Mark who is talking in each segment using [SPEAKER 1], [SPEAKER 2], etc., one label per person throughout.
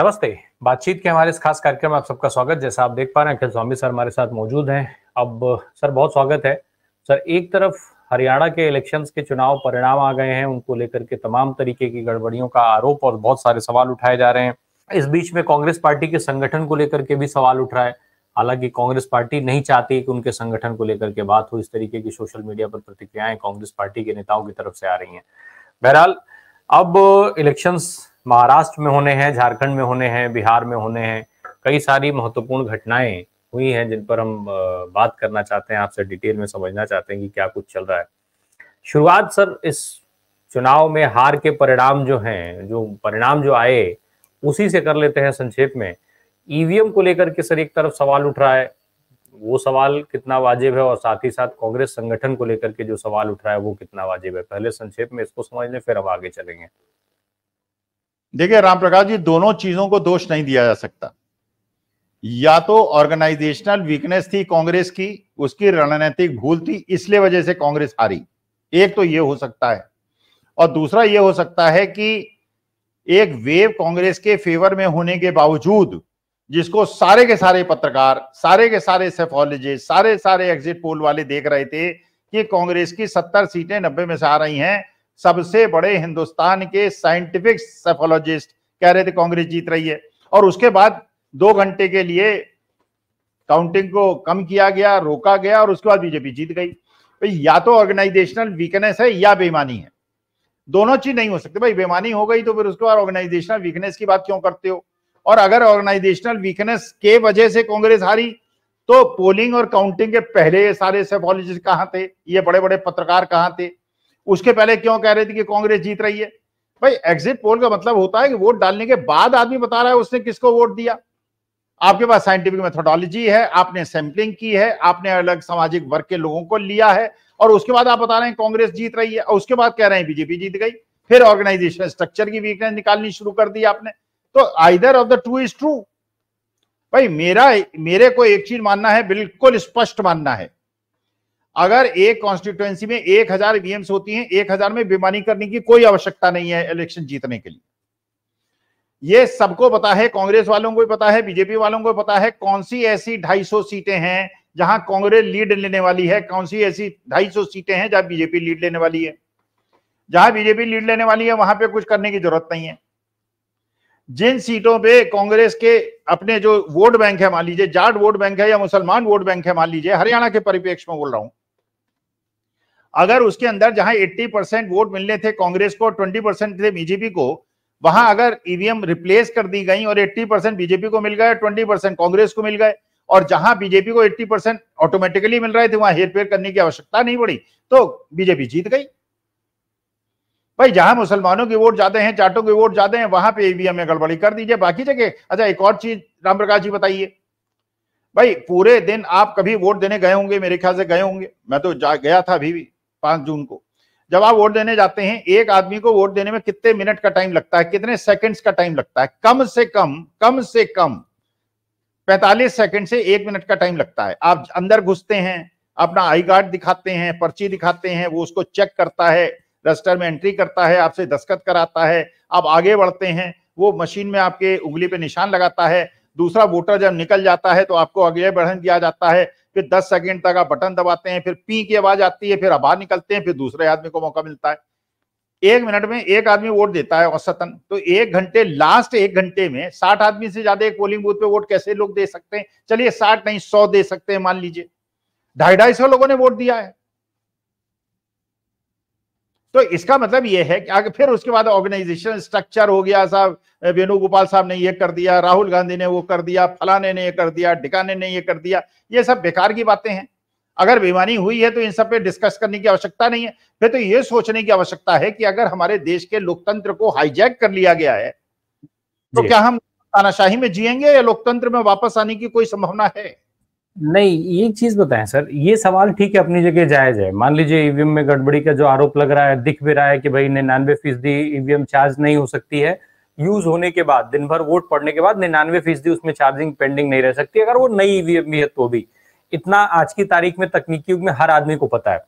[SPEAKER 1] नमस्ते बातचीत के हमारे इस खास कार्यक्रम में आप सबका स्वागत जैसा आप देख पा रहे हैं अखिल स्वामी सर हमारे साथ मौजूद हैं अब सर बहुत स्वागत है सर एक तरफ हरियाणा के इलेक्शंस के चुनाव परिणाम आ गए हैं उनको लेकर के तमाम तरीके की गड़बड़ियों का आरोप और बहुत सारे सवाल उठाए जा रहे हैं इस बीच में कांग्रेस पार्टी के संगठन को लेकर के भी सवाल उठ रहा है हालांकि कांग्रेस पार्टी नहीं चाहती कि उनके संगठन को लेकर के बात हो इस तरीके की सोशल मीडिया पर प्रतिक्रियाएं कांग्रेस पार्टी के नेताओं की तरफ से आ रही हैं बहरहाल अब इलेक्शंस महाराष्ट्र में होने हैं झारखंड में होने हैं बिहार में होने हैं कई सारी महत्वपूर्ण घटनाएं हुई हैं जिन पर हम बात करना चाहते हैं आपसे डिटेल में समझना चाहते हैं कि क्या कुछ चल रहा है शुरुआत सर इस चुनाव में हार के परिणाम जो हैं जो परिणाम जो आए उसी से कर लेते हैं संक्षेप में ईवीएम को लेकर के सर एक तरफ सवाल उठ रहा है वो सवाल कितना वाजिब है और साथ ही साथ कांग्रेस संगठन को लेकर के जो सवाल उठ रहा है वो कितना वाजिब है पहले संक्षेप में इसको समझ लें फिर हम आगे चलेंगे
[SPEAKER 2] देखिए राम प्रकाश जी दोनों चीजों को दोष नहीं दिया जा सकता या तो ऑर्गेनाइजेशनल वीकनेस थी कांग्रेस की उसकी रणनीतिक भूल थी इसलिए वजह से कांग्रेस हारी एक तो यह हो सकता है और दूसरा यह हो सकता है कि एक वेव कांग्रेस के फेवर में होने के बावजूद जिसको सारे के सारे पत्रकार सारे के सारे सेफोलॉजिस्ट सारे सारे एग्जिट पोल वाले देख रहे थे कि कांग्रेस की सत्तर सीटें नब्बे में से आ रही हैं सबसे बड़े हिंदुस्तान के साइंटिफिक सेफोलॉजिस्ट कह रहे थे कांग्रेस जीत रही है और उसके बाद दो घंटे के लिए काउंटिंग को कम किया गया रोका गया और उसके बाद बीजेपी जीत गई भाई या तो ऑर्गेनाइजेशनल वीकनेस है या बेईमानी है दोनों चीज नहीं हो सकती भाई बेमानी हो गई तो फिर उसके बाद ऑर्गेनाइजेशनल वीकनेस की बात क्यों करते हो और अगर ऑर्गेनाइजेशनल वीकनेस के वजह से कांग्रेस हारी तो पोलिंग और काउंटिंग के पहले सारे सेफोलॉजिस्ट कहां थे ये बड़े बड़े पत्रकार कहां थे उसके पहले क्यों कह रहे थे कि कांग्रेस जीत रही है भाई एग्जिट पोल का मतलब होता है कि वोट डालने के बाद आदमी बता रहा है उसने किसको वोट दिया आपके पास साइंटिफिक मेथोडोलॉजी है आपने सैंपलिंग की है आपने अलग सामाजिक वर्ग के लोगों को लिया है और उसके बाद आप बता रहे हैं कांग्रेस जीत रही है और उसके बाद कह रहे हैं बीजेपी जीत गई फिर ऑर्गेनाइजेशन स्ट्रक्चर की वीकनेस निकालनी शुरू कर दी आपने तो either of the two is true भाई मेरा मेरे को एक चीज मानना है बिल्कुल स्पष्ट मानना है अगर एक कॉन्स्टिट्युएंसी में एक हजार ईवीएम्स होती हैं एक हजार में बेमानी करने की कोई आवश्यकता नहीं है इलेक्शन जीतने के लिए ये सबको पता है कांग्रेस वालों को भी पता है बीजेपी वालों को पता है कौन सी ऐसी सौ सीटें हैं जहां कांग्रेस लीड लेने वाली है कौन सी ऐसी सौ सीटें हैं जहां बीजेपी लीड लेने वाली है जहां बीजेपी लीड लेने वाली है वहां पे कुछ करने की जरूरत नहीं है जिन सीटों पे कांग्रेस के अपने जो वोट बैंक है मान लीजिए जाट वोट बैंक है या मुसलमान वोट बैंक है मान लीजिए हरियाणा के परिप्रेक्ष्य में बोल रहा हूं अगर उसके अंदर जहां 80 परसेंट वोट मिलने थे कांग्रेस को 20 परसेंट थे बीजेपी को वहां अगर ईवीएम रिप्लेस कर दी गई और 80 परसेंट बीजेपी को मिल गए ट्वेंटी परसेंट कांग्रेस को मिल गए और जहां बीजेपी को 80 परसेंट ऑटोमेटिकली मिल रहे थे वहां हेरफेर करने की आवश्यकता नहीं पड़ी तो बीजेपी जीत गई भाई जहां मुसलमानों के वोट जाते हैं चाटों के वोट जाते हैं वहां पे ईवीएम में गड़बड़ी कर दीजिए बाकी जगह अच्छा एक और चीज राम प्रकाश जी बताइए भाई पूरे दिन आप कभी वोट देने गए होंगे मेरे ख्याल से गए होंगे मैं तो गया था अभी भी पांच जून को जब आप वोट देने जाते हैं एक आदमी को वोट देने में कितने मिनट का टाइम लगता है कितने सेकंड्स का टाइम लगता है कम से कम कम से कम 45 सेकंड से एक मिनट का टाइम लगता है आप अंदर घुसते हैं अपना आई कार्ड दिखाते हैं पर्ची दिखाते हैं वो उसको चेक करता है रजिस्टर में एंट्री करता है आपसे दस्खत कराता है आप आगे बढ़ते हैं वो मशीन में आपके उंगली पे निशान लगाता है दूसरा वोटर जब निकल जाता है तो आपको आगे बढ़न दिया जाता है फिर दस सेकंड तक आप बटन दबाते हैं फिर पी की आवाज आती है फिर आप निकलते हैं फिर दूसरे आदमी को मौका मिलता है एक मिनट में एक आदमी वोट देता है औसतन तो एक घंटे लास्ट एक घंटे में साठ आदमी से ज्यादा एक पोलिंग बूथ पे वोट कैसे लोग दे सकते हैं चलिए साठ नहीं सौ दे सकते हैं मान लीजिए ढाई ढाई सौ लोगों ने वोट दिया है तो इसका मतलब यह है कि आगे फिर उसके बाद ऑर्गेनाइजेशन स्ट्रक्चर हो गया साहब वेणुगोपाल साहब ने ये कर दिया राहुल गांधी ने वो कर दिया फलाने ने ये कर दिया ढिकाने ने ये कर दिया ये सब बेकार की बातें हैं अगर बेमानी हुई है तो इन सब पे डिस्कस करने की आवश्यकता नहीं है फिर तो ये सोचने की आवश्यकता है कि अगर हमारे देश के लोकतंत्र को हाईजैक कर लिया गया है तो क्या हम तानाशाही में जिएंगे या लोकतंत्र में वापस आने की कोई संभावना है
[SPEAKER 1] नहीं एक चीज बताएं सर ये सवाल ठीक है अपनी जगह जायज है मान लीजिए ईवीएम e में गड़बड़ी का जो आरोप लग रहा है दिख भी रहा है कि भाई निन्यानवे फीसदी ईवीएम e चार्ज नहीं हो सकती है यूज होने के बाद दिन भर वोट पड़ने के बाद निन्यानवे फीसदी उसमें चार्जिंग पेंडिंग नहीं रह सकती अगर वो नई ईवीएम e भी है तो भी इतना आज की तारीख में तकनीकी युग में हर आदमी को पता है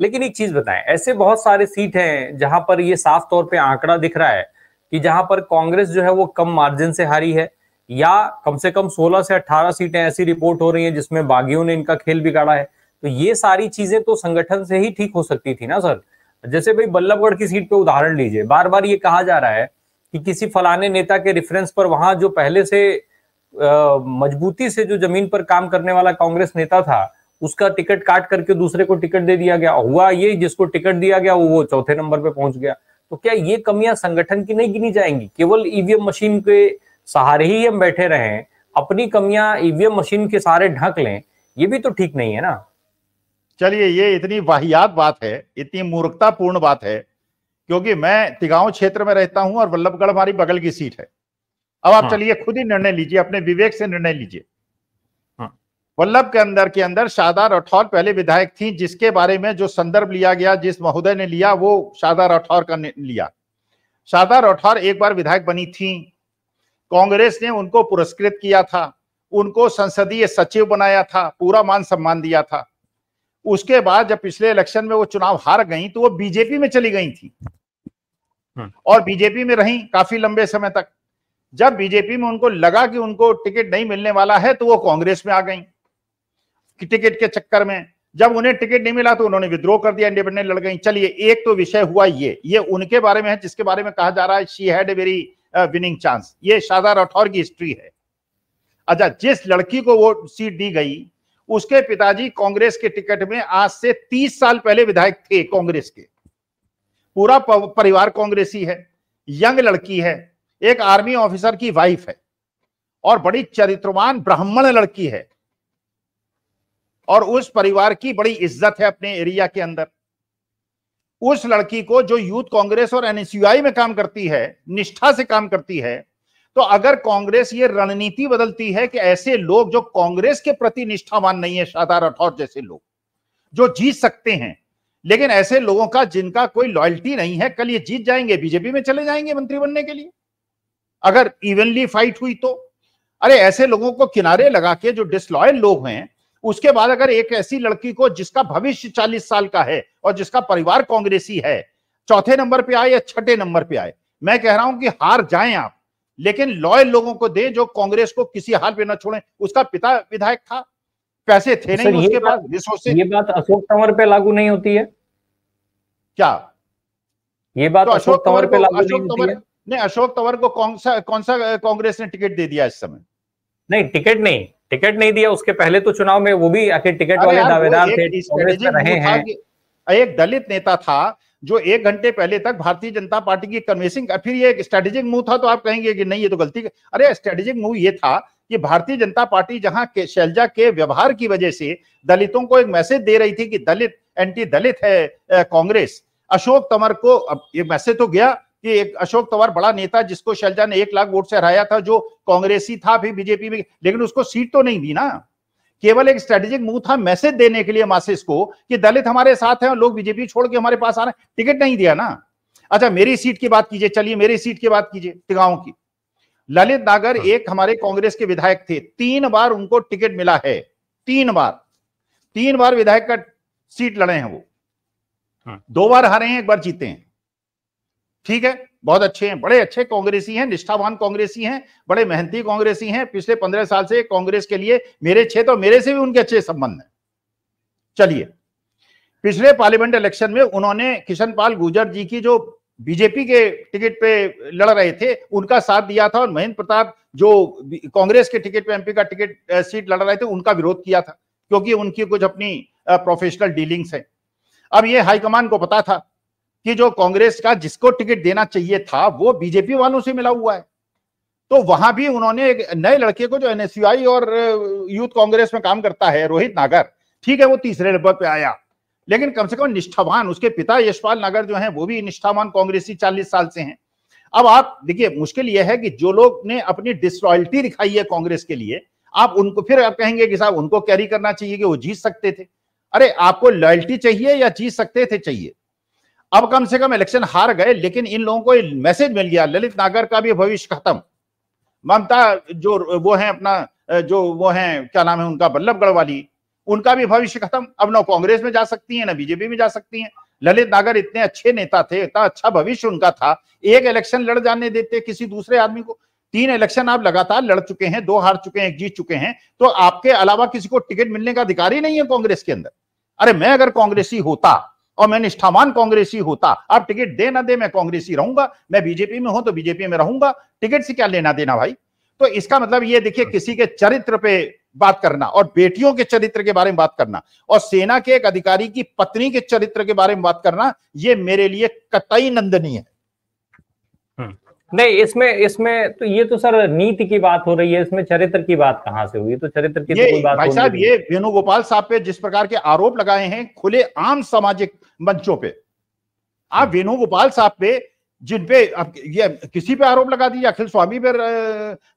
[SPEAKER 1] लेकिन एक चीज बताएं ऐसे बहुत सारे सीट हैं जहां पर ये साफ तौर पर आंकड़ा दिख रहा है कि जहां पर कांग्रेस जो है वो कम मार्जिन से हारी है या कम से कम 16 से 18 सीटें ऐसी रिपोर्ट हो रही हैं जिसमें बागियों ने इनका खेल बिगाड़ा है तो ये सारी चीजें तो संगठन से ही ठीक हो सकती थी ना सर जैसे भाई बल्लभगढ़ की सीट पे उदाहरण लीजिए बार बार ये कहा जा रहा है कि किसी फलाने नेता के रेफरेंस पर वहां जो पहले से मजबूती से जो जमीन पर काम करने वाला कांग्रेस नेता था उसका टिकट काट करके दूसरे को टिकट दे दिया गया हुआ ये जिसको टिकट दिया गया वो चौथे नंबर पे पहुंच गया तो क्या ये कमियां संगठन की नहीं गिनी जाएंगी केवल ईवीएम e मशीन के सहारे ही हम बैठे रहे अपनी कमियां ईवीएम e मशीन के सहारे ढक लें ये भी तो ठीक नहीं है ना चलिए ये इतनी वाहियात बात है इतनी मूर्खतापूर्ण बात है क्योंकि मैं तिगांव
[SPEAKER 2] क्षेत्र में रहता हूं और वल्लभगढ़ हमारी बगल की सीट है अब आप हाँ। चलिए खुद ही निर्णय लीजिए अपने विवेक से निर्णय लीजिए हाँ। वल्लभ के अंदर के अंदर शादा राठौर पहले विधायक थी जिसके बारे में जो संदर्भ लिया गया जिस महोदय ने लिया वो शादा राठौर का लिया शादा राठौर एक बार विधायक बनी थी कांग्रेस ने उनको पुरस्कृत किया था उनको संसदीय सचिव बनाया था पूरा मान सम्मान दिया था उसके बाद जब पिछले इलेक्शन में वो चुनाव हार गई तो वो बीजेपी में चली गई थी हाँ। और बीजेपी में रही काफी लंबे समय तक जब बीजेपी में उनको लगा कि उनको टिकट नहीं मिलने वाला है तो वो कांग्रेस में आ गई टिकट के चक्कर में जब उन्हें टिकट नहीं मिला तो उन्होंने विद्रोह कर दिया इंडिपेंडेंट लड़ गई चलिए एक तो विषय हुआ ये ये उनके बारे में है जिसके बारे में कहा जा रहा है she had very winning chance ये शादा राठौर की हिस्ट्री है अच्छा जिस लड़की को वो सीट दी गई उसके पिताजी कांग्रेस के टिकट में आज से तीस साल पहले विधायक थे कांग्रेस के पूरा परिवार कांग्रेसी है यंग लड़की है एक आर्मी ऑफिसर की वाइफ है और बड़ी चरित्रवान ब्राह्मण लड़की है और उस परिवार की बड़ी इज्जत है अपने एरिया के अंदर उस लड़की को जो यूथ कांग्रेस और एनएसयूआई में काम करती है निष्ठा से काम करती है तो अगर कांग्रेस ये रणनीति बदलती है कि ऐसे लोग जो कांग्रेस के प्रति निष्ठावान नहीं है शादा राठौर जैसे लोग जो जीत सकते हैं लेकिन ऐसे लोगों का जिनका कोई लॉयल्टी नहीं है कल ये जीत जाएंगे बीजेपी में चले जाएंगे मंत्री बनने के लिए अगर इवनली फाइट हुई तो अरे ऐसे लोगों को किनारे लगा के जो डिसलॉयल लोग हैं उसके बाद अगर एक ऐसी लड़की को जिसका भविष्य चालीस साल का है और जिसका परिवार कांग्रेसी है चौथे नंबर पे आए या छठे नंबर पे आए मैं कह रहा हूं कि हार जाएं आप लेकिन लॉयल लोगों को दे जो कांग्रेस को किसी हाल पे ना छोड़े उसका पिता विधायक था
[SPEAKER 1] पैसे थे नहीं उसके पास रिसोर्सेज ये बात अशोक तंवर पे लागू नहीं होती है क्या ये बात तो अशोक तंवर पे लागू नहीं तंवर नहीं
[SPEAKER 2] अशोक तंवर को कौन सा कौन सा कांग्रेस ने टिकट दे दिया इस समय
[SPEAKER 1] नहीं टिकट नहीं टिकट नहीं दिया उसके पहले तो चुनाव में वो भी आखिर टिकट वाले दावेदार थे रहे हैं
[SPEAKER 2] एक दलित नेता था जो एक घंटे पहले तक भारतीय जनता पार्टी की कन्विंसिंग फिर ये स्ट्रेटेजिक मूव था तो आप कहेंगे कि नहीं ये तो गलती अरे स्ट्रेटेजिक मूव ये था कि भारतीय जनता पार्टी जहां के शैलजा के व्यवहार की वजह से दलितों को एक मैसेज दे रही थी कि दलित एंटी दलित है कांग्रेस अशोक तंवर को अब ये मैसेज तो गया कि एक अशोक तवार बड़ा नेता जिसको शैलजा ने एक लाख वोट से हराया था जो कांग्रेसी था भी बीजेपी में लेकिन उसको सीट तो नहीं दी ना केवल एक स्ट्रेटेजिक मूव था मैसेज देने के लिए मासिस को कि दलित हमारे साथ हैं और लोग बीजेपी छोड़ के हमारे पास आ रहे हैं टिकट नहीं दिया ना अच्छा मेरी सीट की बात कीजिए चलिए मेरी सीट की बात कीजिए तिगाव की ललित नागर हाँ। एक हमारे कांग्रेस के विधायक थे तीन बार उनको टिकट मिला है तीन बार तीन बार विधायक का सीट लड़े हैं वो हाँ। दो बार हारे हैं एक बार जीते हैं ठीक है बहुत अच्छे हैं बड़े अच्छे कांग्रेसी हैं निष्ठावान कांग्रेसी हैं बड़े मेहनती कांग्रेसी हैं पिछले पंद्रह साल से कांग्रेस के लिए मेरे क्षेत्र और मेरे से भी उनके अच्छे संबंध हैं चलिए पिछले पार्लियामेंट इलेक्शन में उन्होंने किशन पाल गुर्जर जी की जो बीजेपी के टिकट पे लड़ रहे थे उनका साथ दिया था और महेंद्र प्रताप जो कांग्रेस के टिकट पे एमपी का टिकट सीट लड़ रहे थे उनका विरोध किया था क्योंकि उनकी कुछ अपनी प्रोफेशनल डीलिंग्स है अब ये हाईकमान को पता था कि जो कांग्रेस का जिसको टिकट देना चाहिए था वो बीजेपी वालों से मिला हुआ है तो वहां भी उन्होंने एक नए लड़के को जो एनएसयूआई और यूथ कांग्रेस में काम करता है रोहित नागर ठीक है वो तीसरे नंबर पे आया लेकिन कम से कम निष्ठावान उसके पिता यशपाल नागर जो है वो भी निष्ठावान कांग्रेसी चालीस साल से हैं अब आप देखिए मुश्किल यह है कि जो लोग ने अपनी डिसलॉयल्टी दिखाई है कांग्रेस के लिए आप उनको फिर आप कहेंगे कि साहब उनको कैरी करना चाहिए कि वो जीत सकते थे अरे आपको लॉयल्टी चाहिए या जीत सकते थे चाहिए अब कम से कम इलेक्शन हार गए लेकिन इन लोगों को मैसेज मिल गया ललित नागर का भी भविष्य खत्म ममता जो वो है अपना जो वो है क्या नाम है उनका बल्लभगढ़ वाली उनका भी भविष्य खत्म अब ना कांग्रेस में जा सकती है ना बीजेपी में जा सकती है ललित नागर इतने अच्छे नेता थे इतना अच्छा भविष्य उनका था एक इलेक्शन लड़ जाने देते किसी दूसरे आदमी को तीन इलेक्शन आप लगातार लड़ चुके हैं दो हार चुके हैं एक जीत चुके हैं तो आपके अलावा किसी को टिकट मिलने का अधिकार ही नहीं है कांग्रेस के अंदर अरे मैं अगर कांग्रेसी होता और मैं निष्ठावान कांग्रेसी होता आप टिकट दे ना दे मैं कांग्रेसी रहूंगा मैं बीजेपी में हूं तो बीजेपी में रहूंगा टिकट से क्या लेना देना भाई तो इसका मतलब ये देखिए किसी के चरित्र पे बात करना और बेटियों के चरित्र के बारे में बात करना और सेना के एक अधिकारी की पत्नी के चरित्र के बारे में बात करना ये मेरे लिए कतई नंदनीय है
[SPEAKER 1] हम्म। नहीं इसमें इसमें तो ये तो सर नीति की बात हो रही है इसमें चरित्र की बात कहां से हुई तो चरित्र की तो ये, तो बात भाई साहब ये वेणुगोपाल साहब पे जिस प्रकार के आरोप लगाए हैं खुले
[SPEAKER 2] आम सामाजिक मंचों पे आप अच्छा। वेणुगोपाल साहब पे जिन पे आप ये किसी पे आरोप लगा दीजिए अखिल स्वामी पे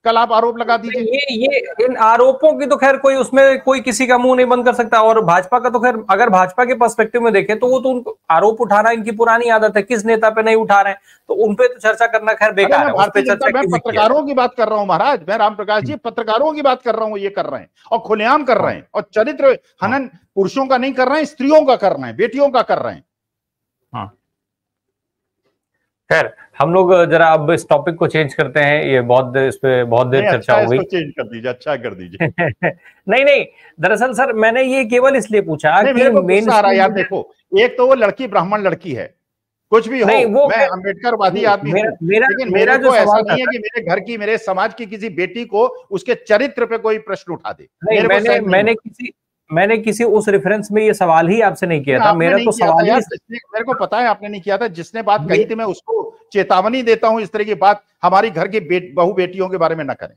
[SPEAKER 2] कल आप आरोप लगा तो दीजिए ये ये
[SPEAKER 1] इन आरोपों की तो खैर कोई उसमें कोई किसी का मुंह नहीं बंद कर सकता और भाजपा का तो खैर अगर भाजपा के पर्सपेक्टिव में देखें तो वो तो उनको आरोप उठाना इनकी पुरानी आदत है किस नेता पे नहीं उठा रहे तो उनपे तो चर्चा करना खैर बेकार है मैं पत्रकारों की बात कर रहा
[SPEAKER 2] हूँ महाराज मैं राम प्रकाश जी हम्म। पत्रकारों की बात कर रहा हूँ ये कर रहे हैं और खुलेआम कर रहे हाँ। हैं और चरित्र हाँ। हनन पुरुषों का नहीं कर रहे हैं स्त्रियों का कर रहे हैं बेटियों का कर रहे हैं
[SPEAKER 1] हाँ खैर हम लोग जरा अब इस टॉपिक को चेंज करते हैं ये बहुत इस पे बहुत देर चर्चा अच्छा हो गई चेंज कर दीजिए अच्छा कर दीजिए नहीं नहीं दरअसल सर मैंने ये केवल इसलिए पूछा कि मेन यार देखो एक तो वो लड़की ब्राह्मण लड़की है कुछ भी हो वो मैं अम्बेडकर वादी आदमी लेकिन मेरा जो ऐसा नहीं है कि मेरे घर
[SPEAKER 2] की मेरे समाज की किसी बेटी को उसके चरित्र पे कोई प्रश्न उठा दे मैंने मैंने किसी
[SPEAKER 1] मैंने किसी उस रेफरेंस में ये सवाल ही आपसे नहीं किया था मेरा तो सवाल ही
[SPEAKER 2] मेरे को पता है आपने नहीं किया था जिसने बात कही थी मैं उसको चेतावनी देता हूं इस तरह की बात हमारी घर की बहु बेटियों के बारे में ना करें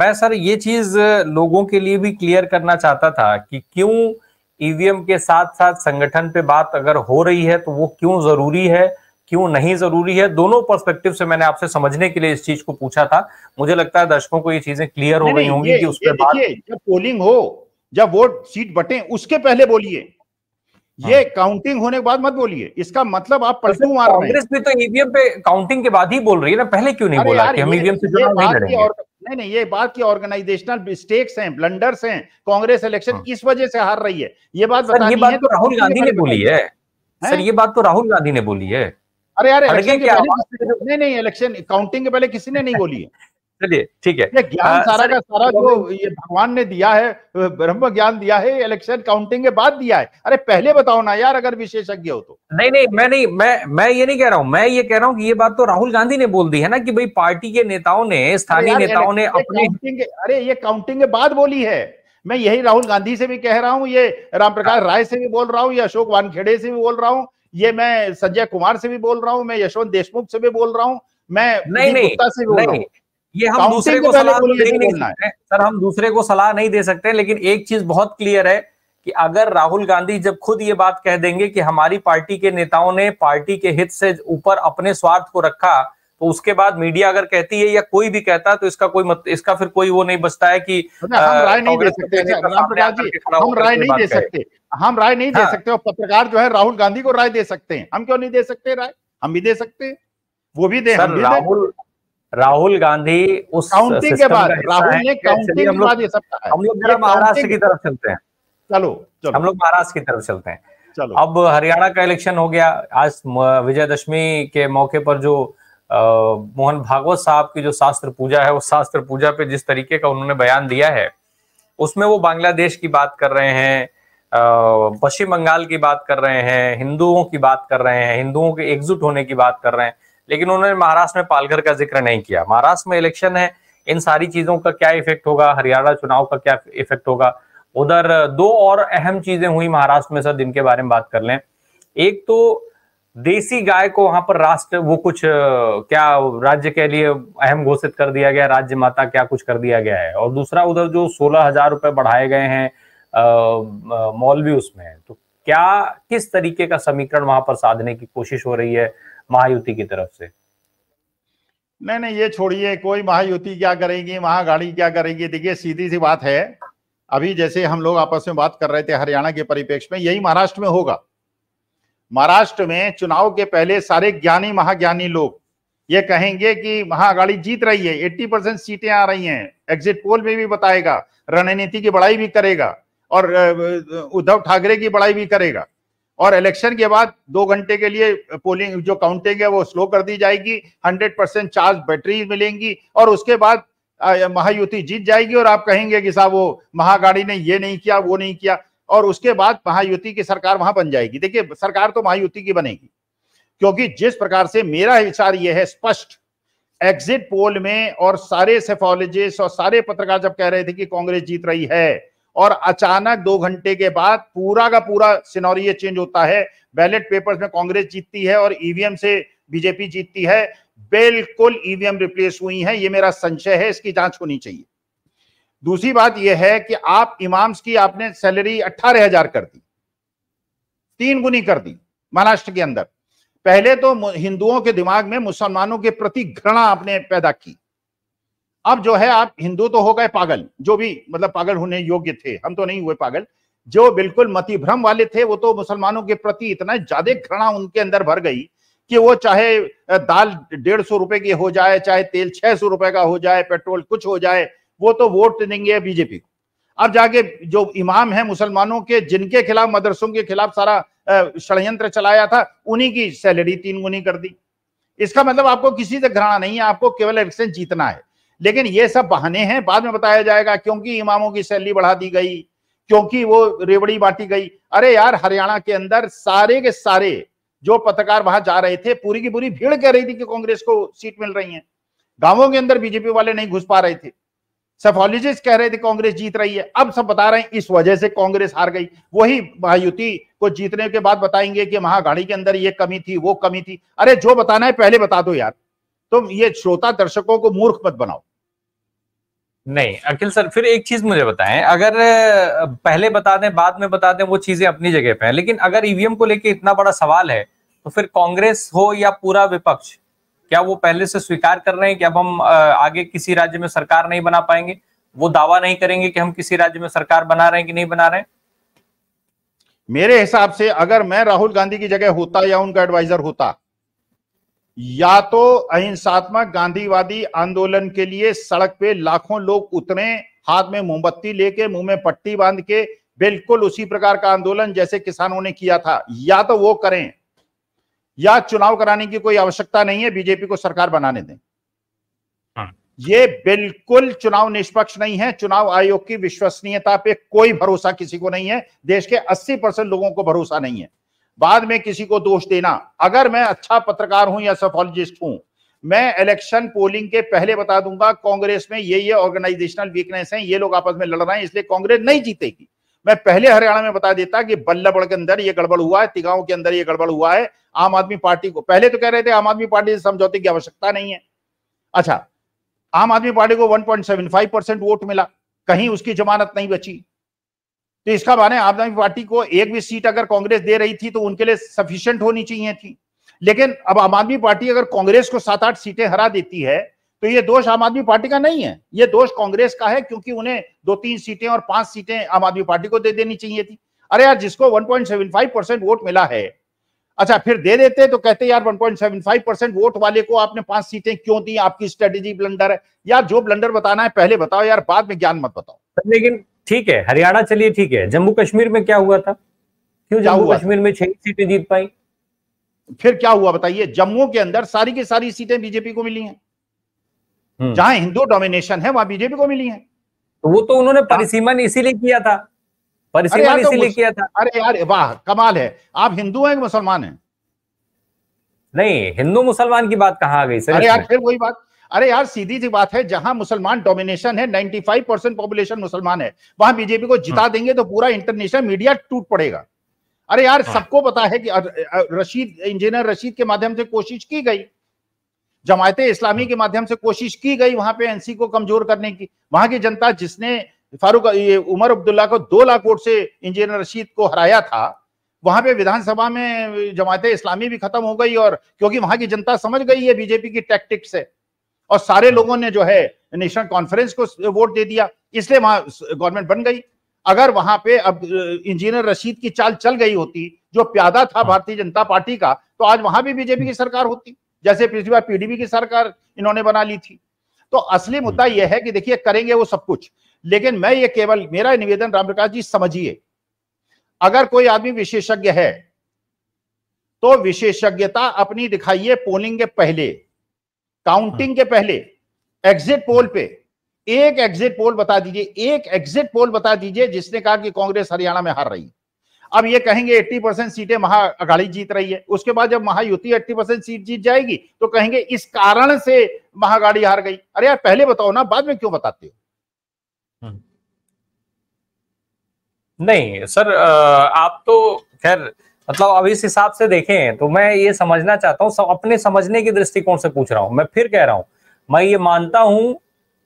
[SPEAKER 1] मैं सर ये चीज लोगों के लिए भी क्लियर करना चाहता था कि क्यों ईवीएम e के साथ साथ संगठन पे बात अगर हो रही है तो वो क्यों जरूरी है क्यों नहीं जरूरी है दोनों पर्सपेक्टिव से मैंने आपसे समझने के लिए इस चीज को पूछा था मुझे लगता है दर्शकों को ये चीजें क्लियर हो गई होंगी कि उस पर
[SPEAKER 2] बात जब पोलिंग हो जब वोट सीट बटे उसके पहले बोलिए हाँ। ये काउंटिंग होने के बाद मत बोलिए इसका मतलब आप पलटू मार रहे हैं
[SPEAKER 1] भी तो ईवीएम पे काउंटिंग के बाद ही बोल रही है ना पहले क्यों नहीं बोला कि हम ईवीएम से नहीं
[SPEAKER 2] नहीं नहीं ये बात की ऑर्गेनाइजेशनल मिस्टेक्स हैं ब्लंडर्स हैं कांग्रेस इलेक्शन हाँ। इस वजह से हार रही है ये बात ये बात तो, तो राहुल गांधी ने बोली
[SPEAKER 1] है सर ये बात तो राहुल गांधी ने बोली है अरे यार
[SPEAKER 2] नहीं नहीं इलेक्शन काउंटिंग के पहले किसी ने नहीं बोली है
[SPEAKER 1] चलिए ठीक है ज्ञान सारा का
[SPEAKER 2] सारा जो ये भगवान ने दिया है ब्रह्म ज्ञान दिया है इलेक्शन काउंटिंग के बाद दिया है अरे पहले बताओ ना यार अगर विशेषज्ञ हो तो
[SPEAKER 1] नहीं नहीं मैं नहीं मैं मैं ये नहीं कह रहा हूँ मैं ये कह रहा हूँ कि ये बात तो राहुल गांधी ने बोल दी है ना कि भाई पार्टी के नेताओं ने स्थानीय नेताओं ने अपने
[SPEAKER 2] अरे ये काउंटिंग के बाद बोली है मैं यही राहुल गांधी से भी कह रहा हूँ ये राम प्रकाश हाँ। राय से भी बोल रहा हूँ ये अशोक वानखेड़े से भी बोल रहा हूँ ये मैं संजय कुमार से भी बोल रहा हूँ मैं यशवंत देशमुख से भी बोल रहा
[SPEAKER 1] हूँ मैं नहीं नहीं, से भी बोल रहा हूँ ये हम दूसरे को सलाह नहीं, नहीं सकते सर हम दूसरे को सलाह नहीं दे सकते लेकिन एक चीज बहुत क्लियर है कि अगर राहुल गांधी जब खुद ये बात कह देंगे कि हमारी पार्टी के नेताओं ने पार्टी के हित से ऊपर अपने स्वार्थ को रखा तो उसके बाद मीडिया अगर कहती है या कोई भी कहता है तो इसका कोई मत, इसका फिर कोई वो नहीं बचता है कि हम राय नहीं दे सकते हम राय नहीं दे सकते
[SPEAKER 2] हम राय नहीं दे सकते और पत्रकार जो है राहुल गांधी को राय दे सकते हैं हम क्यों नहीं दे सकते राय हम भी दे सकते हैं
[SPEAKER 1] वो भी दे राहुल राहुल गांधी उस काउंटिंग के बाद राहुल ने काउंटिंग हम लोग हम लोग जरा महाराष्ट्र की तरफ चलते हैं चलो चलो हम लोग महाराष्ट्र की तरफ चलते हैं चलो अब हरियाणा का इलेक्शन हो गया आज विजयदशमी के मौके पर जो आ, मोहन भागवत साहब की जो शास्त्र पूजा है उस शास्त्र पूजा पे जिस तरीके का उन्होंने बयान दिया है उसमें वो बांग्लादेश की बात कर रहे हैं पश्चिम बंगाल की बात कर रहे हैं हिंदुओं की बात कर रहे हैं हिंदुओं के एकजुट होने की बात कर रहे हैं लेकिन उन्होंने महाराष्ट्र में पालघर का जिक्र नहीं किया महाराष्ट्र में इलेक्शन है इन सारी चीजों का क्या इफेक्ट होगा हरियाणा चुनाव का क्या इफेक्ट होगा उधर दो और अहम चीजें हुई महाराष्ट्र में सर जिनके बारे में बात कर लें एक तो देसी गाय को वहां पर राष्ट्र वो कुछ क्या राज्य के लिए अहम घोषित कर दिया गया राज्य माता क्या कुछ कर दिया गया है और दूसरा उधर जो सोलह हजार रुपए बढ़ाए गए हैं मॉल भी उसमें तो क्या किस तरीके का समीकरण वहां पर साधने की कोशिश हो रही है महायुति की तरफ से
[SPEAKER 2] नहीं नहीं ये छोड़िए कोई महायुति क्या करेगी महागाड़ी क्या करेगी देखिए सीधी सी बात है अभी जैसे हम लोग आपस में बात कर रहे थे हरियाणा के परिप्रेक्ष्य में यही महाराष्ट्र में होगा महाराष्ट्र में चुनाव के पहले सारे ज्ञानी महाज्ञानी लोग ये कहेंगे कि महागाड़ी जीत रही है एट्टी परसेंट सीटें आ रही हैं एग्जिट पोल में भी बताएगा रणनीति की बड़ाई भी करेगा और उद्धव ठाकरे की बड़ाई भी करेगा और इलेक्शन के बाद दो घंटे के लिए पोलिंग जो काउंटिंग है वो स्लो कर दी जाएगी हंड्रेड परसेंट चार्ज बैटरी मिलेंगी और उसके बाद महायुति जीत जाएगी और आप कहेंगे कि साहब वो महागाड़ी ने ये नहीं किया वो नहीं किया और उसके बाद महायुति की सरकार वहां बन जाएगी देखिए सरकार तो महायुति की बनेगी क्योंकि जिस प्रकार से मेरा विचार यह है स्पष्ट एग्जिट पोल में और सारे सेफोलॉजिस्ट और सारे पत्रकार जब कह रहे थे कि कांग्रेस जीत रही है और अचानक दो घंटे के बाद पूरा का पूरा सिनोरिय चेंज होता है बैलेट पेपर्स में कांग्रेस जीतती है और ईवीएम e से बीजेपी जीतती है बिल्कुल ईवीएम e रिप्लेस हुई है ये मेरा संशय है इसकी जांच होनी चाहिए दूसरी बात यह है कि आप इमाम्स की आपने सैलरी अट्ठारह हजार कर दी तीन गुनी कर दी महाराष्ट्र के अंदर पहले तो हिंदुओं के दिमाग में मुसलमानों के प्रति घृणा आपने पैदा की अब जो है आप हिंदू तो हो गए पागल जो भी मतलब पागल होने योग्य थे हम तो नहीं हुए पागल जो बिल्कुल मति भ्रम वाले थे वो तो मुसलमानों के प्रति इतना ज्यादा घृणा उनके अंदर भर गई कि वो चाहे दाल डेढ़ सौ रुपए की हो जाए चाहे तेल छह सौ रुपए का हो जाए पेट्रोल कुछ हो जाए वो तो वोट देंगे बीजेपी को अब जाके जो इमाम है मुसलमानों के जिनके खिलाफ मदरसों के खिलाफ सारा षडयंत्र चलाया था उन्हीं की सैलरी तीन गुनी कर दी इसका मतलब आपको किसी से घृणा नहीं है आपको केवल इलेक्शन जीतना है लेकिन ये सब बहाने हैं बाद में बताया जाएगा क्योंकि इमामों की सैलरी बढ़ा दी गई क्योंकि वो रेवड़ी बांटी गई अरे यार हरियाणा के अंदर सारे के सारे जो पत्रकार वहां जा रहे थे पूरी की पूरी भीड़ कह रही थी कि कांग्रेस को सीट मिल रही है गांवों के अंदर बीजेपी वाले नहीं घुस पा रहे थे सफोलॉजिस्ट कह रहे थे कांग्रेस जीत रही है अब सब बता रहे हैं इस वजह से कांग्रेस हार गई वही महायुति को जीतने के बाद बताएंगे कि महागाड़ी के अंदर ये कमी थी वो कमी थी अरे जो बताना है पहले बता दो यार तुम ये श्रोता दर्शकों को मूर्ख मत बनाओ
[SPEAKER 1] नहीं अखिल सर फिर एक चीज मुझे बताएं अगर पहले बता दें बाद में बता दें वो चीजें अपनी जगह पे हैं लेकिन अगर ईवीएम e को लेके इतना बड़ा सवाल है तो फिर कांग्रेस हो या पूरा विपक्ष क्या वो पहले से स्वीकार कर रहे हैं कि अब हम आगे किसी राज्य में सरकार नहीं बना पाएंगे वो दावा नहीं करेंगे कि हम किसी राज्य में सरकार बना रहे हैं कि नहीं बना रहे
[SPEAKER 2] मेरे हिसाब से अगर मैं राहुल गांधी की जगह होता या उनका एडवाइजर होता या तो अहिंसात्मक गांधीवादी आंदोलन के लिए सड़क पे लाखों लोग उतरे हाथ में मोमबत्ती लेके मुंह में पट्टी बांध के बिल्कुल उसी प्रकार का आंदोलन जैसे किसानों ने किया था या तो वो करें या चुनाव कराने की कोई आवश्यकता नहीं है बीजेपी को सरकार बनाने दें हाँ। ये बिल्कुल चुनाव निष्पक्ष नहीं है चुनाव आयोग की विश्वसनीयता पे कोई भरोसा किसी को नहीं है देश के 80 परसेंट लोगों को भरोसा नहीं है बाद में किसी को दोष देना अगर मैं अच्छा पत्रकार हूं या सफोलॉजिस्ट हूं मैं इलेक्शन पोलिंग के पहले बता दूंगा कांग्रेस में ये ये ऑर्गेनाइजेशनल वीकनेस हैं ये लोग आपस में लड़ रहे हैं इसलिए कांग्रेस नहीं जीतेगी मैं पहले हरियाणा में बता देता कि बल्लभगढ़ के अंदर ये गड़बड़ हुआ है तिगांव के अंदर ये गड़बड़ हुआ है आम आदमी पार्टी को पहले तो कह रहे थे आम आदमी पार्टी से समझौते की आवश्यकता नहीं है अच्छा आम आदमी पार्टी को वन परसेंट वोट मिला कहीं उसकी जमानत नहीं बची तो इसका माने आम आदमी पार्टी को एक भी सीट अगर कांग्रेस दे रही थी तो उनके लिए सफिशियंट होनी चाहिए थी लेकिन अब आम आदमी पार्टी अगर कांग्रेस को सात आठ सीटें हरा देती है तो ये दोष आम आदमी पार्टी का नहीं है ये दोष कांग्रेस का है क्योंकि उन्हें दो तीन सीटें और पांच सीटें आम आदमी पार्टी को दे देनी चाहिए थी अरे यार जिसको 1.75 परसेंट वोट मिला है अच्छा फिर दे देते तो कहते यार 1.75 परसेंट वोट वाले को आपने पांच सीटें क्यों दी आपकी स्ट्रेटेजी ब्लंडर है यार जो ब्लंडर बताना है पहले बताओ यार बाद में ज्ञान मत बताओ
[SPEAKER 1] लेकिन ठीक है हरियाणा चलिए ठीक है जम्मू कश्मीर में क्या हुआ था क्यों जम्मू कश्मीर में छह सीटें जीत पाई फिर क्या हुआ बताइए जम्मू के अंदर सारी की सारी सीटें बीजेपी को मिली हैं हम्म।
[SPEAKER 2] जहां हिंदू डोमिनेशन है वहां बीजेपी को मिली है तो वो तो उन्होंने हाँ। परिसीमन इसीलिए किया था
[SPEAKER 1] परिसीमन तो इसीलिए किया
[SPEAKER 2] था अरे यार वाह कमाल है आप हिंदू हैं मुसलमान हैं
[SPEAKER 1] नहीं हिंदू मुसलमान की बात कहां आ गई सर अरे यार फिर
[SPEAKER 2] वही बात अरे यार सीधी सी बात है जहां मुसलमान डोमिनेशन है 95 परसेंट पॉपुलेशन मुसलमान है वहां बीजेपी को जिता हाँ। देंगे तो पूरा इंटरनेशनल मीडिया टूट पड़ेगा अरे यार हाँ। सबको पता है कि रशीद इंजीनियर रशीद के माध्यम से कोशिश की गई जमायत इस्लामी के माध्यम से कोशिश की गई वहां पे एनसी को कमजोर करने की वहां की जनता जिसने फारूक ये उमर अब्दुल्ला को दो लाख वोट से इंजीनियर रशीद को हराया था वहां पे विधानसभा में जमायत इस्लामी भी खत्म हो गई और क्योंकि वहां की जनता समझ गई है बीजेपी की टैक्टिक्स है और सारे लोगों ने जो है नेशनल कॉन्फ्रेंस को वोट दे दिया इसलिए वहां गवर्नमेंट बन गई अगर वहां पे अब इंजीनियर रशीद की चाल चल गई होती जो प्यादा था हाँ। भारतीय जनता पार्टी का तो आज वहां भी बीजेपी हम्म। की सरकार होती जैसे पिछली बार पीडीपी की सरकार इन्होंने बना ली थी तो असली हम्म। मुद्दा यह है कि देखिए करेंगे वो सब कुछ लेकिन मैं ये केवल मेरा निवेदन राम प्रकाश जी समझिए अगर कोई आदमी विशेषज्ञ है तो विशेषज्ञता अपनी दिखाइए पोलिंग के पहले काउंटिंग के पहले एग्जिट पोल पे एक एग्जिट पोल बता दीजिए एक एग्जिट पोल बता दीजिए जिसने कहा कि कांग्रेस हरियाणा में हार रही है अब ये कहेंगे 80 परसेंट सीटें महा जीत रही है उसके बाद जब महायुति 80 परसेंट सीट जीत जाएगी तो कहेंगे इस कारण से महागाड़ी हार गई अरे यार पहले बताओ ना बाद में क्यों बताते हो हम्म।
[SPEAKER 1] नहीं सर आप तो खैर मतलब अब इस हिसाब से देखें तो मैं ये समझना चाहता हूँ अपने समझने के दृष्टिकोण से पूछ रहा हूँ मैं फिर कह रहा हूँ मैं ये मानता हूँ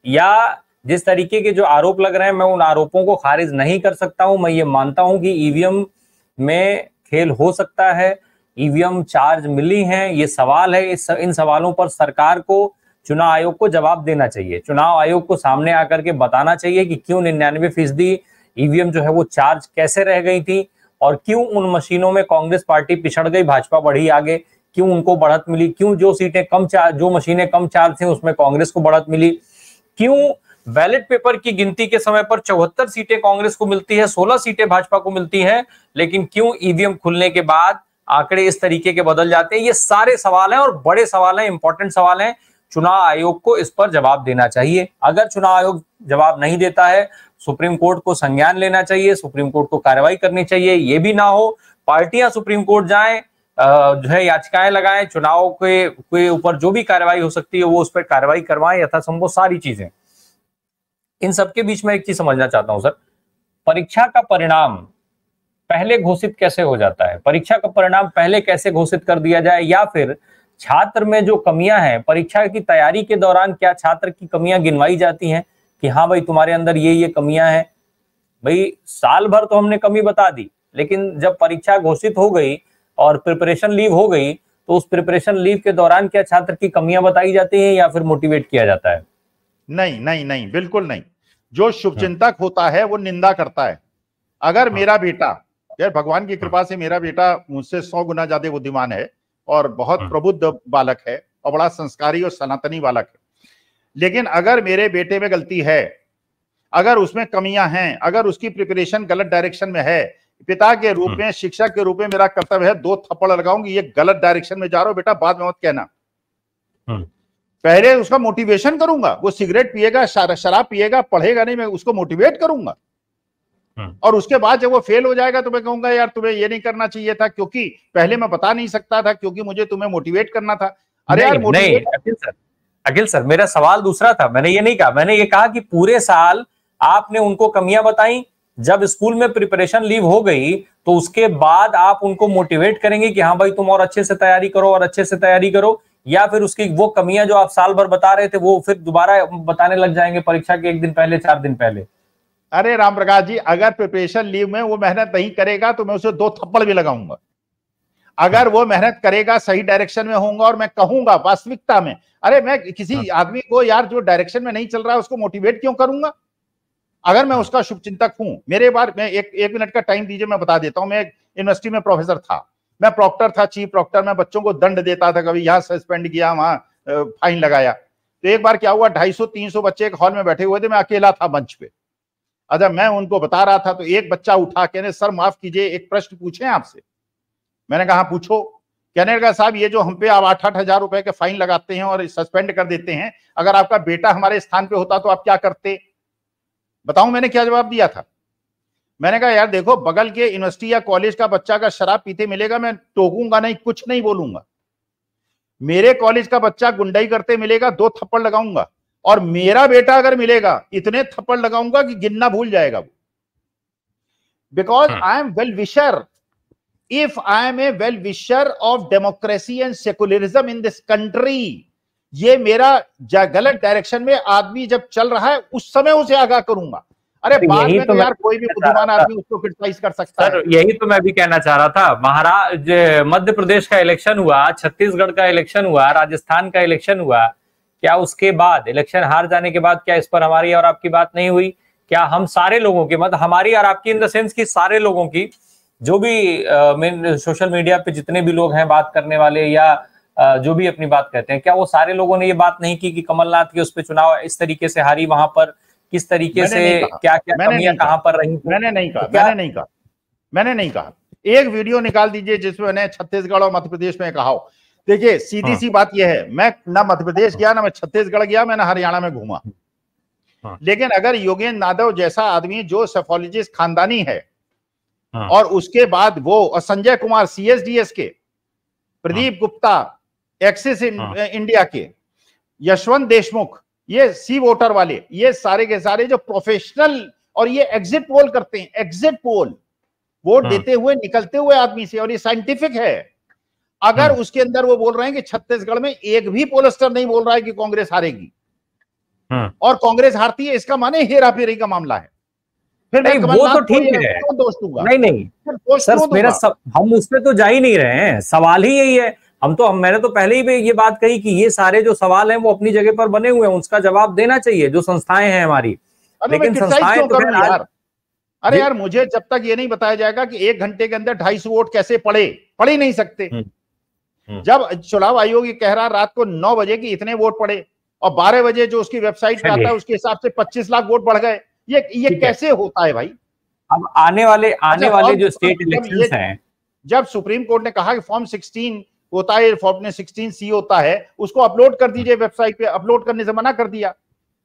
[SPEAKER 1] या जिस तरीके के जो आरोप लग रहे हैं मैं उन आरोपों को खारिज नहीं कर सकता हूं मैं ये मानता हूं कि ईवीएम में खेल हो सकता है ईवीएम चार्ज मिली है ये सवाल है इस इन सवालों पर सरकार को चुनाव आयोग को जवाब देना चाहिए चुनाव आयोग को सामने आकर के बताना चाहिए कि क्यों निन्यानवे फीसदी ईवीएम जो है वो चार्ज कैसे रह गई थी और क्यों उन मशीनों में कांग्रेस पार्टी पिछड़ गई भाजपा बढ़ी आगे क्यों उनको बढ़त मिली क्यों जो सीटें कम चार जो मशीनें कम चार थी उसमें कांग्रेस को बढ़त मिली क्यों बैलेट पेपर की गिनती के समय पर चौहत्तर सीटें कांग्रेस को मिलती है सोलह सीटें भाजपा को मिलती है लेकिन क्यों ईवीएम खुलने के बाद आंकड़े इस तरीके के बदल जाते हैं ये सारे सवाल हैं और बड़े सवाल हैं इंपॉर्टेंट सवाल हैं चुनाव आयोग को इस पर जवाब देना चाहिए अगर चुनाव आयोग जवाब नहीं देता है सुप्रीम कोर्ट को संज्ञान लेना चाहिए सुप्रीम कोर्ट को कार्रवाई करनी चाहिए ये भी ना हो पार्टियां सुप्रीम कोर्ट जाए जो है याचिकाएं लगाएं चुनाव के के ऊपर जो भी कार्रवाई हो सकती है वो उस पर कार्रवाई करवाएं यथासंभव सारी चीजें इन सबके बीच में एक चीज समझना चाहता हूं सर परीक्षा का परिणाम पहले घोषित कैसे हो जाता है परीक्षा का परिणाम पहले कैसे घोषित कर दिया जाए या फिर छात्र में जो कमियां हैं परीक्षा की तैयारी के दौरान क्या छात्र की कमियां गिनवाई जाती हैं कि हाँ भाई तुम्हारे अंदर ये ये कमियां हैं भाई साल भर तो हमने कमी बता दी लेकिन जब परीक्षा घोषित हो गई और प्रिपरेशन लीव हो गई तो उस प्रिपरेशन लीव के दौरान क्या छात्र की कमियां बताई जाती हैं या फिर मोटिवेट किया जाता है नहीं नहीं नहीं बिल्कुल नहीं जो अच्छा। शुभचिंतक
[SPEAKER 2] होता है वो निंदा करता है अगर हाँ। मेरा बेटा यार भगवान की हाँ। कृपा से मेरा बेटा मुझसे सौ गुना ज्यादा बुद्धिमान है और बहुत हाँ। प्रबुद्ध बालक है और बड़ा संस्कारी और सनातनी बालक है लेकिन अगर मेरे बेटे में गलती है अगर उसमें कमियां हैं अगर उसकी प्रिपरेशन गलत डायरेक्शन में है पिता के रूप हाँ। में शिक्षक के रूप में मेरा कर्तव्य है दो थप्पड़ लगाऊंगी ये गलत डायरेक्शन में जा रहा हो बेटा बाद में मत कहना हाँ। पहले उसका मोटिवेशन करूंगा वो सिगरेट पिएगा शराब पिएगा पढ़ेगा नहीं मैं उसको मोटिवेट करूंगा हाँ। और उसके बाद जब वो फेल हो जाएगा तो मैं कहूंगा यार तुम्हें ये नहीं करना चाहिए था क्योंकि पहले मैं बता नहीं सकता था क्योंकि मुझे तुम्हें मोटिवेट करना था अरे यार अखिल सर
[SPEAKER 1] अखिल सर मेरा सवाल दूसरा था मैंने ये नहीं कहा मैंने ये कहा कि पूरे साल आपने उनको कमियां बताई जब स्कूल में प्रिपरेशन लीव हो गई तो उसके बाद आप उनको मोटिवेट करेंगे कि हाँ भाई तुम और अच्छे से तैयारी करो और अच्छे से तैयारी करो या फिर उसकी वो कमियां जो आप साल भर बता रहे थे वो फिर दोबारा बताने लग जाएंगे परीक्षा के एक दिन पहले चार दिन पहले
[SPEAKER 2] अरे राम प्रकाश जी अगर प्रिपरेशन लीव में वो मेहनत नहीं करेगा तो मैं उसे दो थप्पड़ भी लगाऊंगा अगर वो मेहनत करेगा सही डायरेक्शन में होगा और मैं कहूंगा वास्तविकता में अरे मैं किसी हाँ। आदमी को यार जो डायरेक्शन में नहीं चल रहा है उसको मोटिवेट क्यों करूंगा अगर मैं हाँ। उसका शुभ चिंतक हूं मेरे बार मैं एक एक मिनट का टाइम दीजिए मैं बता देता हूं मैं यूनिवर्सिटी में प्रोफेसर था मैं प्रॉक्टर था चीफ प्रॉक्टर मैं बच्चों को दंड देता था कभी यहाँ सस्पेंड किया वहां फाइन लगाया तो एक बार क्या हुआ ढाई सौ तीन सौ बच्चे एक हॉल में बैठे हुए थे मैं अकेला था मंच पे अच्छा मैं उनको बता रहा था तो एक बच्चा उठा कहने सर माफ कीजिए एक प्रश्न पूछे आपसे मैंने कहा पूछो कहने लगा साहब ये जो हम पे आप आठ आठ हजार रुपए के फाइन लगाते हैं और सस्पेंड कर देते हैं अगर आपका बेटा हमारे स्थान पे होता तो आप क्या करते बताऊं मैंने क्या जवाब दिया था मैंने कहा यार देखो बगल के यूनिवर्सिटी या कॉलेज का बच्चा का शराब पीते मिलेगा मैं टोकूंगा नहीं कुछ नहीं बोलूंगा मेरे कॉलेज का बच्चा गुंडाई करते मिलेगा दो थप्पड़ लगाऊंगा और मेरा बेटा अगर मिलेगा इतने थप्पड़ लगाऊंगा कि गिनना भूल जाएगा वो because I am well wisher if I am a well wisher of democracy and secularism in this country ये मेरा गलत डायरेक्शन में आदमी जब चल रहा है उस समय उसे आगाह करूंगा अरे तो बाद में तो, तो यार कोई भी बुद्धिमान आदमी उसको क्रिटिसाइज कर सकता है
[SPEAKER 1] यही तो मैं भी कहना चाह रहा था महाराज मध्य प्रदेश का इलेक्शन हुआ छत्तीसगढ़ का इलेक्शन हुआ राजस्थान का इलेक्शन हुआ क्या उसके बाद इलेक्शन हार जाने के बाद क्या इस पर हमारी और आपकी बात नहीं हुई क्या हम सारे लोगों की मतलब हमारी और आपकी इन द सेंस की सारे लोगों की जो भी मेन सोशल मीडिया पे जितने भी लोग हैं बात करने वाले या जो भी अपनी बात कहते हैं क्या वो सारे लोगों ने ये बात नहीं की कि कमलनाथ के उस पर चुनाव इस तरीके से हारी वहां पर किस तरीके से क्या क्या कमियां कहां पर रही मैंने नहीं कहा मैंने नहीं कहा मैंने नहीं कहा एक वीडियो निकाल दीजिए
[SPEAKER 2] जिसमें छत्तीसगढ़ और मध्य प्रदेश में कहा हो देखिए सीधी हाँ। सी बात यह है मैं ना मध्य प्रदेश गया ना मैं छत्तीसगढ़ गया मैं ना हरियाणा में घूमा हाँ। लेकिन अगर योगेंद्र नादव जैसा आदमी जो सेफोलॉजिस्ट खानदानी है हाँ। और उसके बाद वो संजय कुमार सीएसडीएस के प्रदीप गुप्ता एक्सिस इंडिया के यशवंत देशमुख ये सी वोटर वाले ये सारे के सारे जो प्रोफेशनल और ये एग्जिट पोल करते हैं एग्जिट पोल वोट देते हुए निकलते हुए आदमी से और ये साइंटिफिक है अगर हाँ। उसके अंदर वो बोल रहे हैं कि छत्तीसगढ़ में एक भी पोलस्टर नहीं बोल रहा है कि कांग्रेस हारेगी हाँ। और कांग्रेस हारती है इसका माने हेरा फेरी का मामला है
[SPEAKER 1] फिर नहीं वो तो ठीक है नहीं नहीं
[SPEAKER 2] सर मेरा सब
[SPEAKER 1] हम उस पर तो जा ही नहीं रहे हैं सवाल ही यही है हम तो हम मैंने तो पहले ही भी ये बात कही कि ये सारे जो सवाल हैं वो अपनी जगह पर बने हुए हैं उसका जवाब देना चाहिए जो संस्थाएं हैं हमारी
[SPEAKER 2] लेकिन संस्थाएं तो यार अरे यार मुझे जब तक ये नहीं बताया जाएगा कि एक घंटे के अंदर ढाई सौ वोट कैसे पड़े ही नहीं सकते हम्म। हम्म। जब चुनाव आयोग ये कह रहा रात को नौ बजे की इतने वोट पड़े और बारह बजे जो उसकी वेबसाइट पे हाँ आता है उसके हिसाब से पच्चीस लाख वोट बढ़ गए ये ये कैसे होता है भाई अब आने वाले अच्छा, आने वाले जो स्टेट इलेक्शंस हैं जब सुप्रीम कोर्ट ने कहा कि फॉर्म 16 होता है फॉर्म 16 सी होता है उसको अपलोड कर दीजिए वेबसाइट हाँ। पे अपलोड करने से मना कर दिया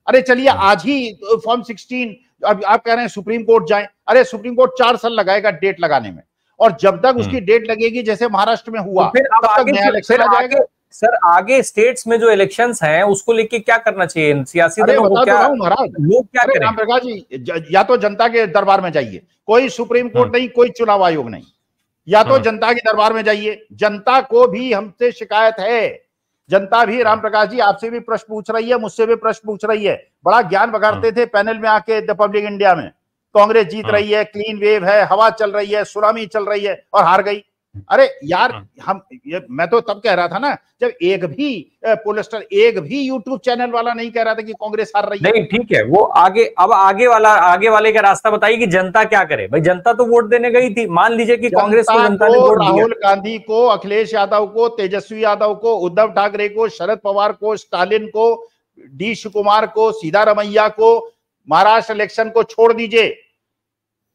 [SPEAKER 2] अरे चलिए हाँ। आज ही फॉर्म 16 अब आप कह रहे हैं सुप्रीम कोर्ट जाए अरे सुप्रीम कोर्ट चार साल लगाएगा डेट लगाने में और जब तक उसकी हम्म। डेट लगेगी जैसे महाराष्ट्र में हुआ तो फिर अब आगे फिर आगे
[SPEAKER 1] सर आगे स्टेट्स में जो इलेक्शंस हैं उसको लेके क्या करना चाहिए सियासी दलों को तो क्या लोग क्या करें राम प्रकाश जी या
[SPEAKER 2] तो जनता के दरबार में जाइए कोई सुप्रीम कोर्ट हम्म। नहीं कोई चुनाव आयोग नहीं या तो हम्म। जनता के दरबार में जाइए जनता को भी हमसे शिकायत है जनता भी राम प्रकाश जी आपसे भी प्रश्न पूछ रही है मुझसे भी प्रश्न पूछ रही है बड़ा ज्ञान बगाड़ते थे पैनल में आके द पब्लिक इंडिया में कांग्रेस जीत हाँ। रही है क्लीन वेव है हवा चल रही है सुनामी चल रही है और हार गई अरे यार हाँ। हम ये मैं तो तब कह रहा था ना जब एक भी पोलिस्टर एक भी यूट्यूब चैनल वाला नहीं कह रहा था कि कांग्रेस हार रही है नहीं
[SPEAKER 1] ठीक है वो आगे अब आगे वाला आगे वाले का रास्ता बताइए कि जनता क्या करे भाई जनता तो वोट देने गई थी मान लीजिए कि कांग्रेस को जनता ने वोट राहुल
[SPEAKER 2] गांधी को अखिलेश यादव को तेजस्वी यादव को उद्धव ठाकरे को शरद पवार को स्टालिन को डी शिव कुमार को सीधा रमैया को महाराष्ट्र इलेक्शन को छोड़ दीजिए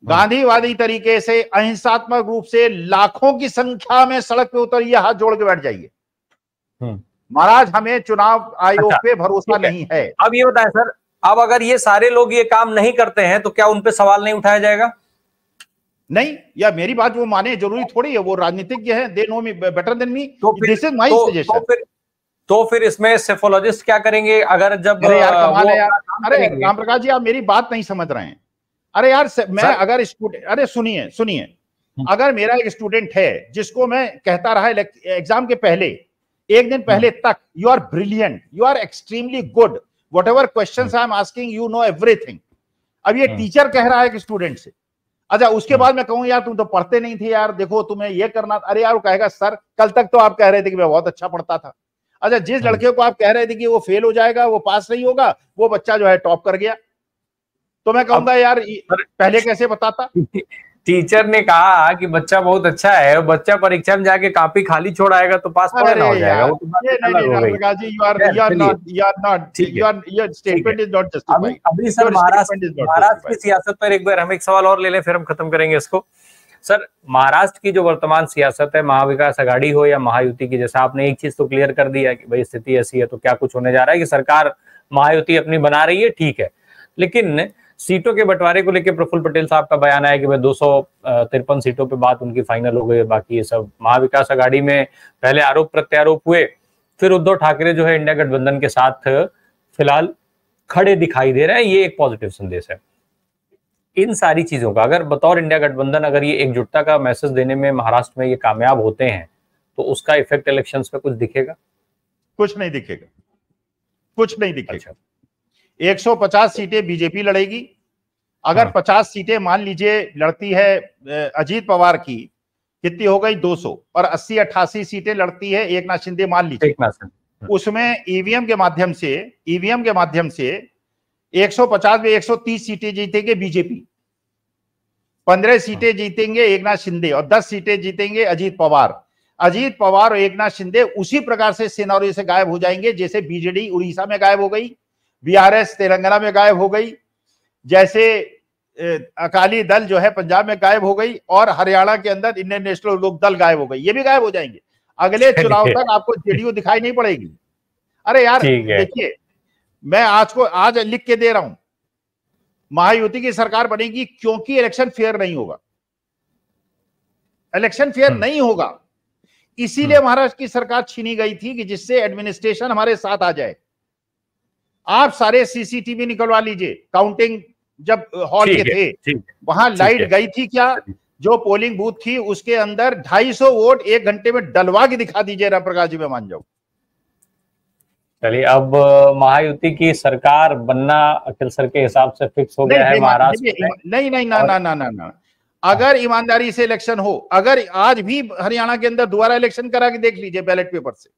[SPEAKER 2] हाँ। गांधीवादी तरीके से अहिंसात्मक रूप से लाखों की संख्या
[SPEAKER 1] में सड़क पे उतरिए हाथ जोड़ के बैठ जाइए
[SPEAKER 2] हम्म। महाराज हमें चुनाव आयोग
[SPEAKER 1] अच्छा, पे भरोसा नहीं है अब ये बताएं सर अब अगर ये सारे लोग ये काम नहीं करते हैं तो क्या उनपे सवाल नहीं उठाया जाएगा नहीं या मेरी बात वो माने जरूरी थोड़ी है वो राजनीतिज्ञ है they know me better than me तो दिस इज माय सजेशन तो फिर तो फिर इसमें सेफोलॉजिस्ट क्या करेंगे अगर जब अरे यार कमाल है यार अरे राम
[SPEAKER 2] प्रकाश जी आप मेरी बात नहीं समझ रहे हैं अरे यार मैं सर? अगर स्टूडेंट अरे सुनिए सुनिए हम्म। अगर मेरा एक स्टूडेंट है जिसको मैं कहता रहा एग्जाम के पहले एक दिन हम्म। पहले तक you are brilliant you are extremely good whatever question I am asking you know everything अब ये टीचर हम्म। कह रहा है कि स्टूडेंट से अच्छा उसके बाद मैं कहूँ यार तुम तो पढ़ते नहीं थे यार देखो तुम्हें ये करना अरे यार वो कहेगा सर कल तक तो आप कह रहे थे कि मैं बहुत अच्छा पढ़ता था अच्छा जिस लड़के को आप कह रहे थे कि वो फेल हो जाएगा वो पास नहीं होगा वो बच्चा जो है टॉप कर गया तो मैं कहूंगा यार पहले कैसे बताता
[SPEAKER 1] टीचर ने कहा कि बच्चा बहुत अच्छा है बच्चा परीक्षा में जाके कापी खाली छोड़ आएगा तो पास पढ़ना हो जाएगा वो तो
[SPEAKER 2] अभी सर महाराष्ट्र महाराष्ट्र की
[SPEAKER 1] सियासत पर एक बार हम एक सवाल और ले लें फिर हम खत्म करेंगे इसको सर महाराष्ट्र की जो वर्तमान सियासत है महाविकास आघाड़ी हो या महायुति की जैसा आपने एक चीज तो क्लियर कर दिया कि भाई स्थिति ऐसी है तो क्या कुछ होने जा रहा है कि सरकार महायुति अपनी बना रही है ठीक है लेकिन सीटों के बंटवारे को लेकर प्रफुल्ल पटेल साहब का बयान आया कि भाई दो तिरपन सीटों पे बात उनकी फाइनल हो गई बाकी ये सब महाविकास आघाड़ी में पहले आरोप प्रत्यारोप हुए फिर उद्धव ठाकरे जो है इंडिया गठबंधन के साथ फिलहाल खड़े दिखाई दे रहे हैं ये एक पॉजिटिव संदेश है इन सारी चीजों का अगर बतौर इंडिया गठबंधन अगर ये एकजुटता का मैसेज देने में महाराष्ट्र में ये कामयाब होते हैं तो उसका इफेक्ट इलेक्शंस पे कुछ दिखेगा कुछ नहीं दिखेगा
[SPEAKER 2] कुछ नहीं दिखेगा अच्छा। 150 सीटें बीजेपी लड़ेगी अगर हाँ। 50 सीटें मान लीजिए लड़ती है अजीत पवार की कितनी हो गई 200 और 80 अट्ठासी सीटें लड़ती है एक नाथ शिंदे मान लीजिए हाँ। उसमें ईवीएम के माध्यम से ईवीएम के माध्यम से 150 में 130 सीटें जीतेंगे बीजेपी 15 सीटें जीतेंगे एक नाथ शिंदे और 10 सीटें जीतेंगे अजीत पवार अजीत पवार और एक नाथ शिंदे उसी प्रकार से सिनौरी से गायब हो जाएंगे जैसे बीजेडी उड़ीसा में गायब हो गई बीआरएस तेलंगाना में गायब हो गई जैसे अकाली दल जो है पंजाब में गायब हो गई और हरियाणा के अंदर इंडियन नेशनल लोक दल गायब हो गई ये भी गायब हो जाएंगे अगले चुनाव तक आपको जेडीयू दिखाई नहीं पड़ेगी अरे यार देखिए मैं आज को आज लिख के दे रहा हूं महायुति की सरकार बनेगी क्योंकि इलेक्शन फेयर नहीं होगा इलेक्शन फेयर हम्म। नहीं होगा इसीलिए हम्म। महाराष्ट्र की सरकार छीनी गई थी कि जिससे एडमिनिस्ट्रेशन हमारे साथ आ जाए आप सारे सीसीटीवी निकलवा लीजिए काउंटिंग जब हॉल के थे वहां लाइट गई थी क्या जो पोलिंग बूथ थी उसके अंदर 250 वोट एक घंटे में डलवा के दिखा दीजिए राम प्रकाश जी मैं मान जाओ
[SPEAKER 1] चलिए अब महायुति की सरकार बनना अखिल सर के हिसाब से फिक्स हो गया है महाराष्ट्र
[SPEAKER 2] नहीं नहीं ना ना ना ना ना अगर ईमानदारी से इलेक्शन हो अगर आज भी हरियाणा
[SPEAKER 1] के अंदर दोबारा इलेक्शन करा के देख लीजिए बैलेट पेपर से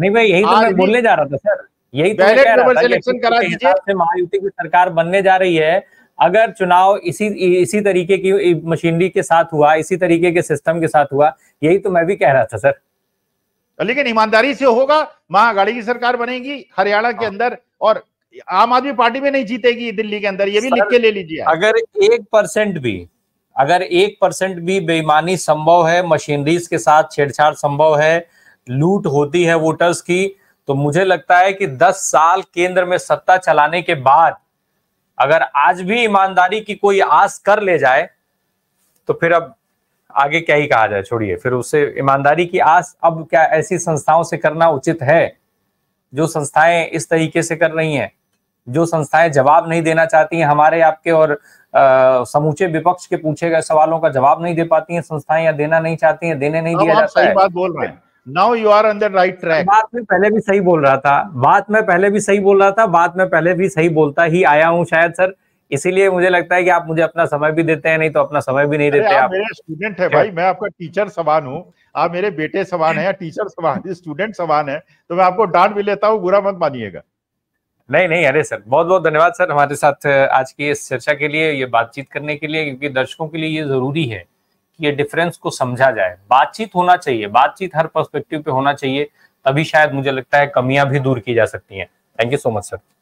[SPEAKER 1] नहीं भाई यही तो मैं बोलने जा रहा था सर यही तो इलेक्शन पेपर करा दीजिए महायुति की सरकार बनने जा रही है अगर चुनाव इसी इसी तरीके की मशीनरी के साथ हुआ इसी तरीके के सिस्टम के साथ हुआ यही तो मैं भी कह रहा था सर तो लेकिन ईमानदारी से होगा महागाड़ी की सरकार बनेगी हरियाणा
[SPEAKER 2] के हाँ। अंदर और आम आदमी पार्टी में नहीं जीतेगी दिल्ली के अंदर ये भी लिख के ले लीजिए
[SPEAKER 1] अगर एक परसेंट भी अगर एक परसेंट भी बेईमानी संभव है मशीनरीज के साथ छेड़छाड़ संभव है लूट होती है वोटर्स की तो मुझे लगता है कि 10 साल केंद्र में सत्ता चलाने के बाद अगर आज भी ईमानदारी की कोई आस कर ले जाए तो फिर अब आगे क्या ही कहा जाए छोड़िए फिर उसे ईमानदारी की आस अब क्या ऐसी संस्थाओं से करना उचित है जो संस्थाएं इस तरीके से कर रही हैं जो संस्थाएं जवाब नहीं देना चाहती हैं हमारे आपके और आ, समूचे विपक्ष के पूछे गए सवालों का जवाब नहीं दे पाती हैं संस्थाएं या देना नहीं चाहती हैं देने नहीं दिया जाता है बात बोल रहे हैं now you are on the right track बात में पहले भी सही बोल रहा था बात में पहले भी सही बोल रहा था बात में पहले भी सही बोलता ही आया हूँ शायद सर इसीलिए मुझे लगता है कि आप मुझे अपना समय भी देते हैं नहीं तो अपना समय भी नहीं देते आप मेरे
[SPEAKER 2] स्टूडेंट है भाई मैं आपका टीचर समान हूँ आप मेरे बेटे समान है या टीचर समान है स्टूडेंट समान है तो मैं आपको डांट भी लेता हूँ बुरा मत मानिएगा
[SPEAKER 1] नहीं नहीं अरे सर बहुत बहुत धन्यवाद सर हमारे साथ आज की इस चर्चा के लिए ये बातचीत करने के लिए क्योंकि दर्शकों के लिए ये जरूरी है ये डिफरेंस को समझा जाए बातचीत होना चाहिए बातचीत हर पर्सपेक्टिव पे होना चाहिए तभी शायद मुझे लगता है कमियां भी दूर की जा सकती हैं thank you so much sir